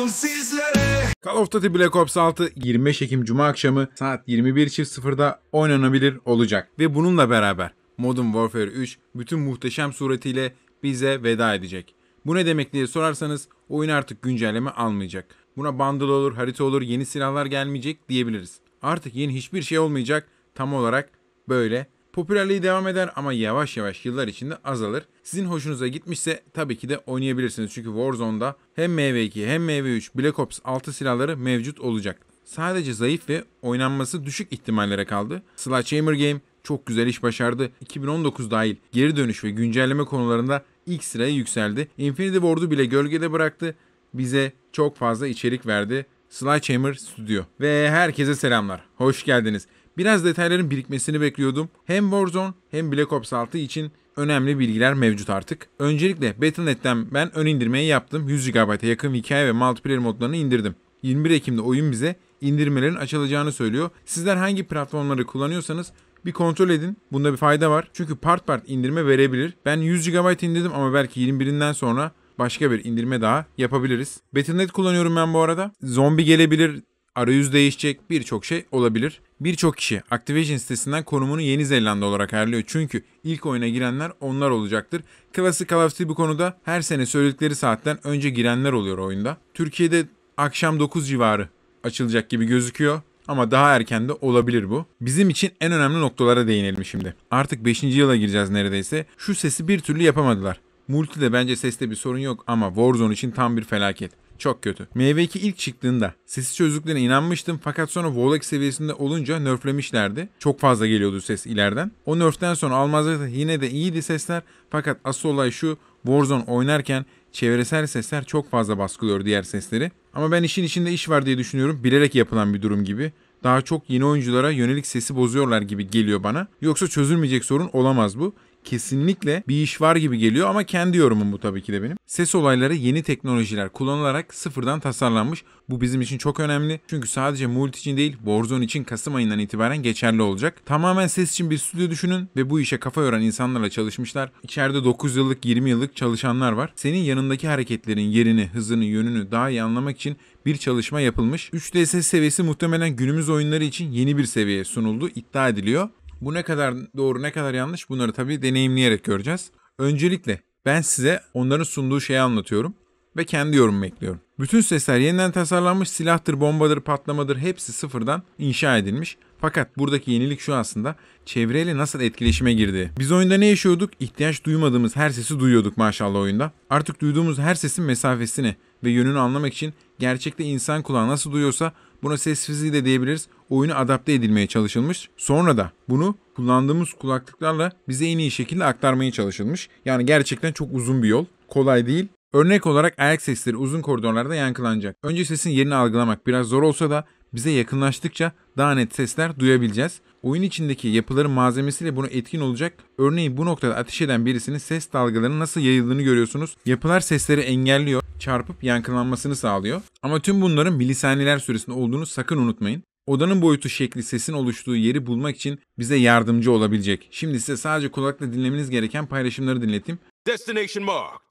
olsun sizlere. Call of Duty Black Ops 6 25 Ekim Cuma akşamı saat 21.00'da oynanabilir olacak. Ve bununla beraber Modern Warfare 3 bütün muhteşem suretiyle bize veda edecek. Bu ne demek diye sorarsanız oyun artık güncelleme almayacak. Buna bundle olur, harita olur, yeni silahlar gelmeyecek diyebiliriz. Artık yeni hiçbir şey olmayacak. Tam olarak böyle Popülerliği devam eder ama yavaş yavaş yıllar içinde azalır. Sizin hoşunuza gitmişse tabii ki de oynayabilirsiniz. Çünkü Warzone'da hem MV2 hem MV3 Black Ops 6 silahları mevcut olacak. Sadece zayıf ve oynanması düşük ihtimallere kaldı. Sledgehammer Game çok güzel iş başardı. 2019 dahil geri dönüş ve güncelleme konularında ilk sıraya yükseldi. Infinity Ward'u bile gölgede bıraktı. Bize çok fazla içerik verdi. Sledgehammer Studio. Ve herkese selamlar. Hoş geldiniz. Biraz detayların birikmesini bekliyordum. Hem Warzone hem Black Ops 6 için önemli bilgiler mevcut artık. Öncelikle Battle.net'ten ben ön indirmeyi yaptım. 100 GB'a yakın hikaye ve multiplayer modlarını indirdim. 21 Ekim'de oyun bize indirmelerin açılacağını söylüyor. Sizler hangi platformları kullanıyorsanız bir kontrol edin. Bunda bir fayda var. Çünkü part part indirme verebilir. Ben 100 GB indirdim ama belki 21'inden sonra başka bir indirme daha yapabiliriz. Battle.net kullanıyorum ben bu arada. Zombi gelebilir, arayüz değişecek, birçok şey olabilir. Birçok kişi Activision sitesinden konumunu Yeni Zelanda olarak ayarlıyor. Çünkü ilk oyuna girenler onlar olacaktır. Klasik Call of Duty bu konuda her sene söyledikleri saatten önce girenler oluyor oyunda. Türkiye'de akşam 9 civarı açılacak gibi gözüküyor. Ama daha erken de olabilir bu. Bizim için en önemli noktalara değinelim şimdi. Artık 5. yıla gireceğiz neredeyse. Şu sesi bir türlü yapamadılar. Multi de bence seste bir sorun yok ama Warzone için tam bir felaket. Çok kötü. Meyve 2 ilk çıktığında sesi çözdüklerine inanmıştım fakat sonra Volex seviyesinde olunca nerflemişlerdi. Çok fazla geliyordu ses ileriden. O nerften sonra almazda yine de iyiydi sesler fakat asıl olay şu Warzone oynarken çevresel sesler çok fazla baskılıyor diğer sesleri. Ama ben işin içinde iş var diye düşünüyorum. Bilerek yapılan bir durum gibi daha çok yeni oyunculara yönelik sesi bozuyorlar gibi geliyor bana. Yoksa çözülmeyecek sorun olamaz bu kesinlikle bir iş var gibi geliyor ama kendi yorumum bu tabii ki de benim. Ses olayları yeni teknolojiler kullanılarak sıfırdan tasarlanmış. Bu bizim için çok önemli. Çünkü sadece Mult için değil Warzone için Kasım ayından itibaren geçerli olacak. Tamamen ses için bir stüdyo düşünün ve bu işe kafa yoran insanlarla çalışmışlar. İçeride 9 yıllık 20 yıllık çalışanlar var. Senin yanındaki hareketlerin yerini, hızını, yönünü daha iyi anlamak için bir çalışma yapılmış. 3D ses seviyesi muhtemelen günümüz oyunları için yeni bir seviyeye sunuldu iddia ediliyor. Bu ne kadar doğru ne kadar yanlış bunları tabii deneyimleyerek göreceğiz. Öncelikle ben size onların sunduğu şeyi anlatıyorum ve kendi yorumumu ekliyorum. Bütün sesler yeniden tasarlanmış, silahtır, bombadır, patlamadır hepsi sıfırdan inşa edilmiş. Fakat buradaki yenilik şu aslında çevreyle nasıl etkileşime girdi. Biz oyunda ne yaşıyorduk? İhtiyaç duymadığımız her sesi duyuyorduk maşallah oyunda. Artık duyduğumuz her sesin mesafesini ve yönünü anlamak için gerçekte insan kulağı nasıl duyuyorsa buna ses fiziği de diyebiliriz oyuna adapte edilmeye çalışılmış. Sonra da bunu kullandığımız kulaklıklarla bize en iyi şekilde aktarmaya çalışılmış. Yani gerçekten çok uzun bir yol. Kolay değil. Örnek olarak ayak sesleri uzun koridorlarda yankılanacak. Önce sesin yerini algılamak biraz zor olsa da bize yakınlaştıkça daha net sesler duyabileceğiz. Oyun içindeki yapıların malzemesiyle bunu etkin olacak. Örneğin bu noktada ateş eden birisinin ses dalgalarının nasıl yayıldığını görüyorsunuz. Yapılar sesleri engelliyor, çarpıp yankılanmasını sağlıyor. Ama tüm bunların milisaniyeler süresinde olduğunu sakın unutmayın. Odanın boyutu şekli sesin oluştuğu yeri bulmak için bize yardımcı olabilecek. Şimdi size sadece kulakla dinlemeniz gereken paylaşımları dinleteyim. Destination marked.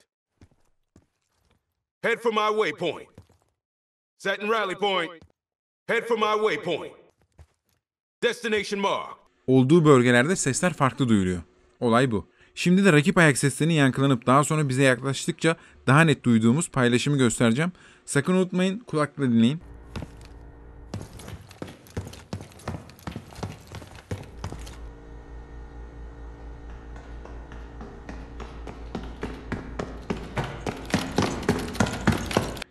Head for my waypoint. Set and rally point. Head for my waypoint. Destination marked. Olduğu bölgelerde sesler farklı duyuluyor. Olay bu. Şimdi de rakip ayak seslerini yankılanıp daha sonra bize yaklaştıkça daha net duyduğumuz paylaşımı göstereceğim. Sakın unutmayın kulakla dinleyin.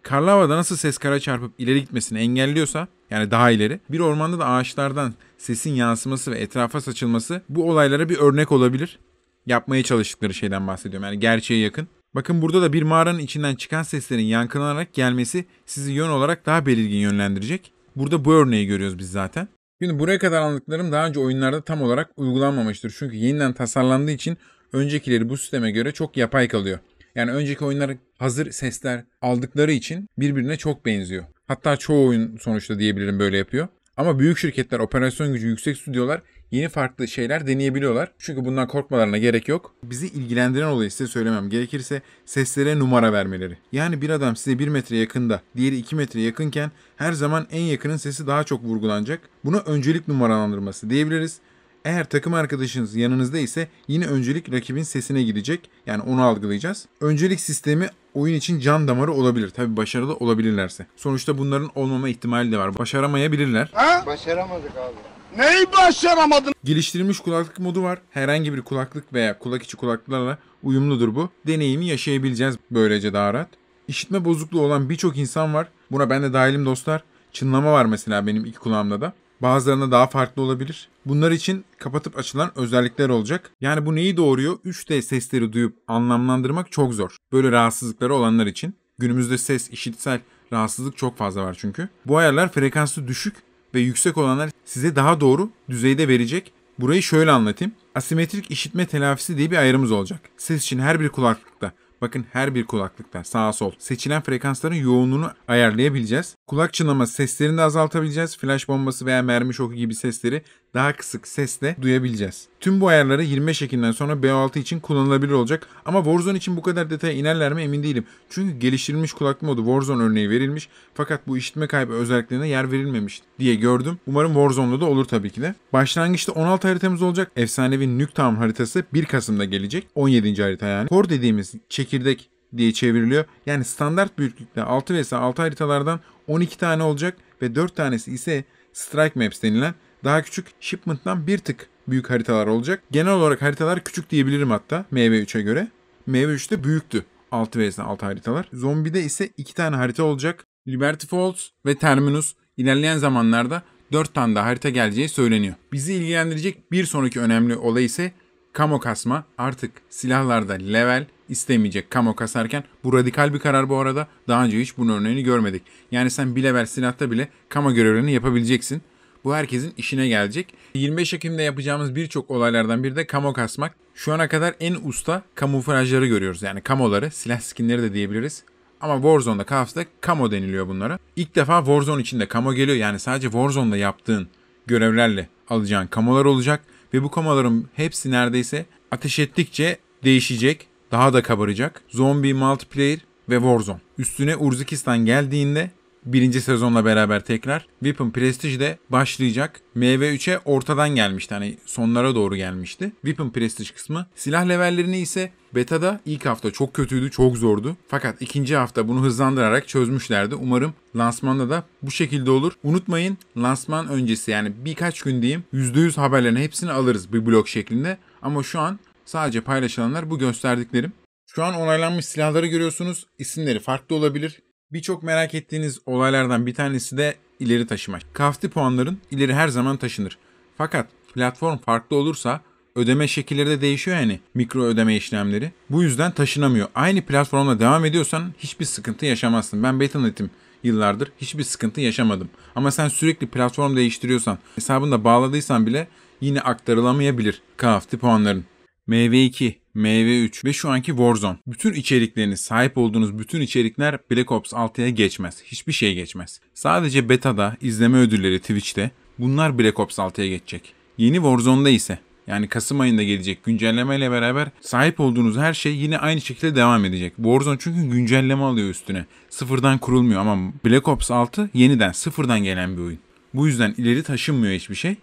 Karlava'da nasıl ses kara çarpıp ileri gitmesini engelliyorsa yani daha ileri bir ormanda da ağaçlardan sesin yansıması ve etrafa saçılması bu olaylara bir örnek olabilir. Yapmaya çalıştıkları şeyden bahsediyorum yani gerçeğe yakın. Bakın burada da bir mağaranın içinden çıkan seslerin yankılanarak gelmesi sizi yön olarak daha belirgin yönlendirecek. Burada bu örneği görüyoruz biz zaten. Şimdi buraya kadar anladıklarım daha önce oyunlarda tam olarak uygulanmamıştır. Çünkü yeniden tasarlandığı için öncekileri bu sisteme göre çok yapay kalıyor. Yani önceki oyunlar hazır sesler aldıkları için birbirine çok benziyor. Hatta çoğu oyun sonuçta diyebilirim böyle yapıyor. Ama büyük şirketler, operasyon gücü yüksek stüdyolar yeni farklı şeyler deneyebiliyorlar. Çünkü bundan korkmalarına gerek yok. Bizi ilgilendiren olayı size söylemem gerekirse seslere numara vermeleri. Yani bir adam size 1 metre yakında, diğeri 2 metre yakınken her zaman en yakının sesi daha çok vurgulanacak. Buna öncelik numaralandırması diyebiliriz eğer takım arkadaşınız yanınızda ise yine öncelik rakibin sesine gidecek. Yani onu algılayacağız. Öncelik sistemi oyun için can damarı olabilir. Tabi başarılı olabilirlerse. Sonuçta bunların olmama ihtimali de var. Başaramayabilirler. Ha? Başaramadık abi. Neyi başaramadın? Geliştirilmiş kulaklık modu var. Herhangi bir kulaklık veya kulak içi kulaklıklarla uyumludur bu. Deneyimi yaşayabileceğiz böylece daha rahat. İşitme bozukluğu olan birçok insan var. Buna ben de dahilim dostlar. Çınlama var mesela benim iki kulağımda da. Bazılarına daha farklı olabilir. Bunlar için kapatıp açılan özellikler olacak. Yani bu neyi doğuruyor? 3D sesleri duyup anlamlandırmak çok zor. Böyle rahatsızlıkları olanlar için. Günümüzde ses, işitsel rahatsızlık çok fazla var çünkü. Bu ayarlar frekansı düşük ve yüksek olanlar size daha doğru düzeyde verecek. Burayı şöyle anlatayım. Asimetrik işitme telafisi diye bir ayrımız olacak. Ses için her bir kulaklıkta Bakın her bir kulaklıkta sağa sol seçilen frekansların yoğunluğunu ayarlayabileceğiz. Kulak çınlaması seslerini de azaltabileceğiz. Flash bombası veya mermi şoku gibi sesleri daha kısık sesle duyabileceğiz. Tüm bu ayarları 25 Ekim'den sonra B6 için kullanılabilir olacak. Ama Warzone için bu kadar detaya inerler mi emin değilim. Çünkü geliştirilmiş kulaklık modu Warzone örneği verilmiş fakat bu işitme kaybı özelliklerine yer verilmemiş diye gördüm. Umarım Warzone'da da olur tabii ki de. Başlangıçta 16 haritamız olacak. Efsanevi Nuketown haritası 1 Kasım'da gelecek. 17. harita yani. Core dediğimiz çek çekirdek diye çevriliyor. Yani standart büyüklükte 6 vs 6 haritalardan 12 tane olacak ve 4 tanesi ise Strike Maps denilen daha küçük shipment'tan bir tık büyük haritalar olacak. Genel olarak haritalar küçük diyebilirim hatta MV3'e göre. MV3'te büyüktü 6 vs 6 haritalar. Zombide ise 2 tane harita olacak. Liberty Falls ve Terminus ilerleyen zamanlarda 4 tane daha harita geleceği söyleniyor. Bizi ilgilendirecek bir sonraki önemli olay ise Kamo kasma artık silahlarda level istemeyecek kamo kasarken bu radikal bir karar bu arada. Daha önce hiç bunun örneğini görmedik. Yani sen bir level silahta bile kamo görevlerini yapabileceksin. Bu herkesin işine gelecek. 25 Ekim'de yapacağımız birçok olaylardan biri de kamo kasmak. Şu ana kadar en usta kamuflajları görüyoruz. Yani kamoları, silah skinleri de diyebiliriz. Ama Warzone'da, kafsta kamo deniliyor bunlara. İlk defa Warzone içinde kamo geliyor. Yani sadece Warzone'da yaptığın görevlerle alacağın kamolar olacak. Ve bu kamaların hepsi neredeyse ateş ettikçe değişecek, daha da kabaracak. Zombie Multiplayer ve Warzone. Üstüne Urzikistan geldiğinde birinci sezonla beraber tekrar. Vipin Prestige de başlayacak. MV3'e ortadan gelmişti. Hani sonlara doğru gelmişti. Vipin Prestige kısmı. Silah levellerini ise Beta'da ilk hafta çok kötüydü, çok zordu. Fakat ikinci hafta bunu hızlandırarak çözmüşlerdi. Umarım lansmanda da bu şekilde olur. Unutmayın lansman öncesi yani birkaç gün diyeyim %100 haberlerini hepsini alırız bir blok şeklinde. Ama şu an sadece paylaşılanlar bu gösterdiklerim. Şu an onaylanmış silahları görüyorsunuz. İsimleri farklı olabilir. Birçok merak ettiğiniz olaylardan bir tanesi de ileri taşıma. Kafti puanların ileri her zaman taşınır. Fakat platform farklı olursa ödeme şekilleri de değişiyor yani mikro ödeme işlemleri. Bu yüzden taşınamıyor. Aynı platformla devam ediyorsan hiçbir sıkıntı yaşamazsın. Ben Betanet'im yıllardır hiçbir sıkıntı yaşamadım. Ama sen sürekli platform değiştiriyorsan, hesabında bağladıysan bile yine aktarılamayabilir KFT puanların. MV2 MV3 ve şu anki Warzone. Bütün içerikleriniz, sahip olduğunuz bütün içerikler Black Ops 6'ya geçmez. Hiçbir şey geçmez. Sadece beta'da, izleme ödülleri Twitch'te bunlar Black Ops 6'ya geçecek. Yeni Warzone'da ise yani Kasım ayında gelecek güncelleme ile beraber sahip olduğunuz her şey yine aynı şekilde devam edecek. Warzone çünkü güncelleme alıyor üstüne. Sıfırdan kurulmuyor ama Black Ops 6 yeniden sıfırdan gelen bir oyun. Bu yüzden ileri taşınmıyor hiçbir şey.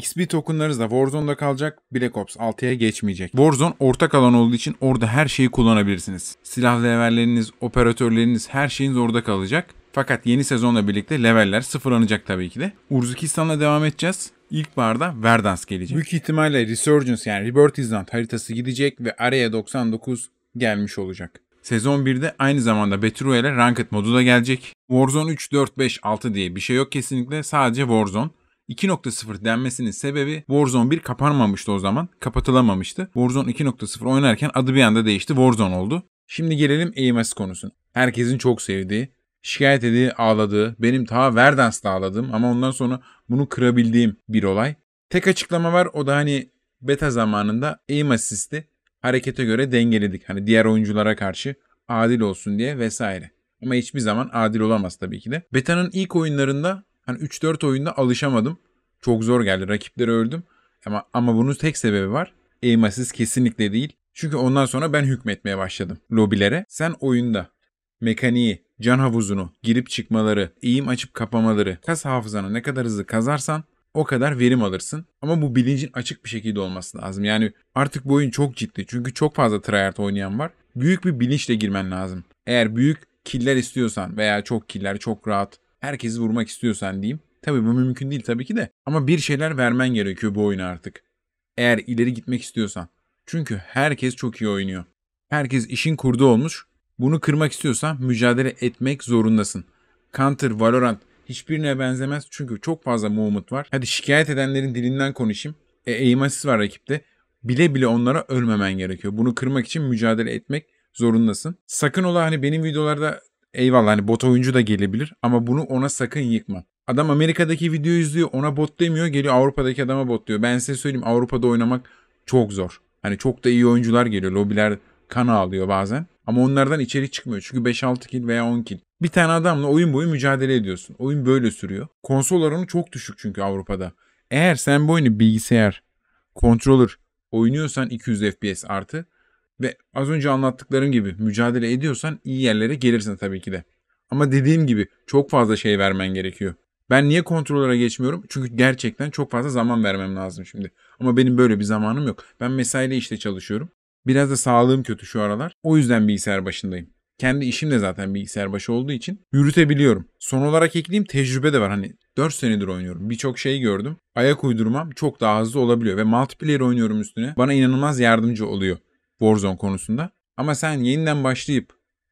XP tokenlarınız da Warzone'da kalacak, Black Ops 6'ya geçmeyecek. Warzone ortak alan olduğu için orada her şeyi kullanabilirsiniz. Silah levelleriniz, operatörleriniz, her şeyiniz orada kalacak. Fakat yeni sezonla birlikte leveller sıfırlanacak tabii ki de. Urzukistan'la devam edeceğiz. İlk barda Verdansk gelecek. Büyük ihtimalle Resurgence yani Rebirth Island haritası gidecek ve araya 99 gelmiş olacak. Sezon 1'de aynı zamanda Battle Royale Ranked modu da gelecek. Warzone 3, 4, 5, 6 diye bir şey yok kesinlikle. Sadece Warzone. 2.0 denmesinin sebebi Warzone 1 kapanmamıştı o zaman. Kapatılamamıştı. Warzone 2.0 oynarken adı bir anda değişti. Warzone oldu. Şimdi gelelim EMS konusuna. Herkesin çok sevdiği, şikayet edildiği, ağladığı, benim ta Verdance'da ağladığım ama ondan sonra bunu kırabildiğim bir olay. Tek açıklama var o da hani beta zamanında aim assist'i harekete göre dengeledik. Hani diğer oyunculara karşı adil olsun diye vesaire. Ama hiçbir zaman adil olamaz tabii ki de. Beta'nın ilk oyunlarında Hani 3-4 oyunda alışamadım. Çok zor geldi. Rakipleri öldüm. Ama, ama bunun tek sebebi var. Aim assist kesinlikle değil. Çünkü ondan sonra ben hükmetmeye başladım lobilere. Sen oyunda mekaniği, can havuzunu, girip çıkmaları, eğim açıp kapamaları, kas hafızanı ne kadar hızlı kazarsan o kadar verim alırsın. Ama bu bilincin açık bir şekilde olması lazım. Yani artık bu oyun çok ciddi. Çünkü çok fazla tryhard oynayan var. Büyük bir bilinçle girmen lazım. Eğer büyük killer istiyorsan veya çok killer, çok rahat herkesi vurmak istiyorsan hani diyeyim. Tabii bu mümkün değil tabii ki de. Ama bir şeyler vermen gerekiyor bu oyuna artık. Eğer ileri gitmek istiyorsan. Çünkü herkes çok iyi oynuyor. Herkes işin kurdu olmuş. Bunu kırmak istiyorsan mücadele etmek zorundasın. Counter, Valorant hiçbirine benzemez çünkü çok fazla movement var. Hadi şikayet edenlerin dilinden konuşayım. E, aim assist var rakipte. Bile bile onlara ölmemen gerekiyor. Bunu kırmak için mücadele etmek zorundasın. Sakın ola hani benim videolarda eyvallah hani bot oyuncu da gelebilir ama bunu ona sakın yıkma. Adam Amerika'daki video izliyor ona bot demiyor geliyor Avrupa'daki adama bot diyor. Ben size söyleyeyim Avrupa'da oynamak çok zor. Hani çok da iyi oyuncular geliyor. Lobiler kan ağlıyor bazen. Ama onlardan içeri çıkmıyor. Çünkü 5-6 kill veya 10 kill. Bir tane adamla oyun boyu mücadele ediyorsun. Oyun böyle sürüyor. Konsol oranı çok düşük çünkü Avrupa'da. Eğer sen bu oyunu bilgisayar, controller oynuyorsan 200 FPS artı ve az önce anlattıklarım gibi mücadele ediyorsan iyi yerlere gelirsin tabii ki de. Ama dediğim gibi çok fazla şey vermen gerekiyor. Ben niye kontrollere geçmiyorum? Çünkü gerçekten çok fazla zaman vermem lazım şimdi. Ama benim böyle bir zamanım yok. Ben mesaiyle işte çalışıyorum. Biraz da sağlığım kötü şu aralar. O yüzden bilgisayar başındayım. Kendi işim de zaten bilgisayar başı olduğu için yürütebiliyorum. Son olarak ekleyeyim tecrübe de var. Hani 4 senedir oynuyorum. Birçok şey gördüm. Ayak uydurmam çok daha hızlı olabiliyor. Ve multiplayer oynuyorum üstüne. Bana inanılmaz yardımcı oluyor. Warzone konusunda. Ama sen yeniden başlayıp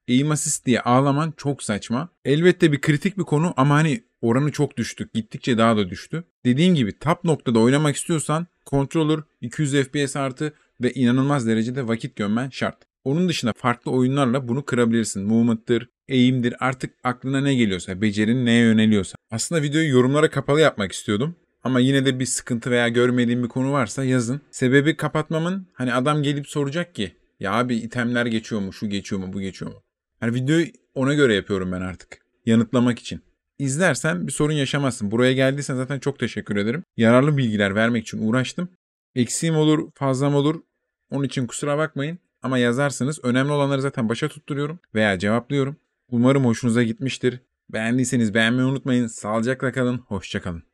aim assist diye ağlaman çok saçma. Elbette bir kritik bir konu ama hani oranı çok düştük. Gittikçe daha da düştü. Dediğim gibi tap noktada oynamak istiyorsan controller 200 FPS artı ve inanılmaz derecede vakit gömmen şart. Onun dışında farklı oyunlarla bunu kırabilirsin. Movement'tır, eğimdir artık aklına ne geliyorsa, becerin neye yöneliyorsa. Aslında videoyu yorumlara kapalı yapmak istiyordum. Ama yine de bir sıkıntı veya görmediğim bir konu varsa yazın. Sebebi kapatmamın hani adam gelip soracak ki ya abi itemler geçiyor mu, şu geçiyor mu, bu geçiyor mu? Yani videoyu ona göre yapıyorum ben artık. Yanıtlamak için. İzlersen bir sorun yaşamazsın. Buraya geldiysen zaten çok teşekkür ederim. Yararlı bilgiler vermek için uğraştım. Eksiğim olur, fazlam olur. Onun için kusura bakmayın. Ama yazarsınız. Önemli olanları zaten başa tutturuyorum veya cevaplıyorum. Umarım hoşunuza gitmiştir. Beğendiyseniz beğenmeyi unutmayın. Sağlıcakla kalın. Hoşçakalın.